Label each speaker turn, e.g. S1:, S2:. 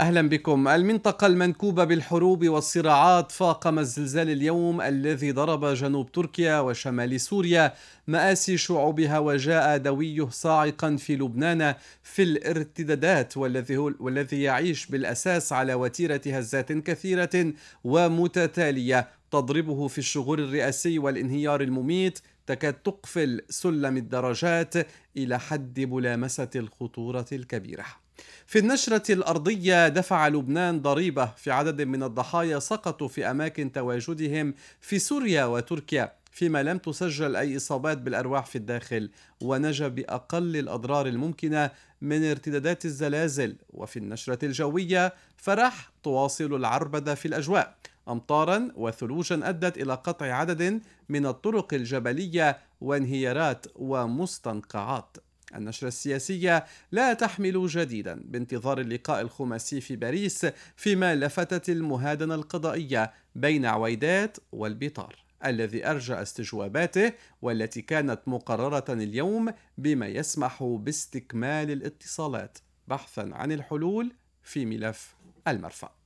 S1: اهلا بكم المنطقه المنكوبه بالحروب والصراعات فاقم الزلزال اليوم الذي ضرب جنوب تركيا وشمال سوريا ماسي شعوبها وجاء دويه صاعقا في لبنان في الارتدادات والذي والذي يعيش بالاساس على وتيره هزات كثيره ومتتاليه تضربه في الشغور الرئاسي والانهيار المميت تكاد تقفل سلم الدرجات الى حد ملامسه الخطوره الكبيره في النشرة الأرضية دفع لبنان ضريبة في عدد من الضحايا سقطوا في أماكن تواجدهم في سوريا وتركيا فيما لم تسجل أي إصابات بالأرواح في الداخل ونجا بأقل الأضرار الممكنة من ارتدادات الزلازل وفي النشرة الجوية فرح تواصل العربدة في الأجواء أمطارا وثلوجا أدت إلى قطع عدد من الطرق الجبلية وانهيارات ومستنقعات النشرة السياسية لا تحمل جديدا بانتظار اللقاء الخماسي في باريس فيما لفتت المهادنة القضائية بين عويدات والبطار الذي أرجى استجواباته والتي كانت مقررة اليوم بما يسمح باستكمال الاتصالات بحثا عن الحلول في ملف المرفأ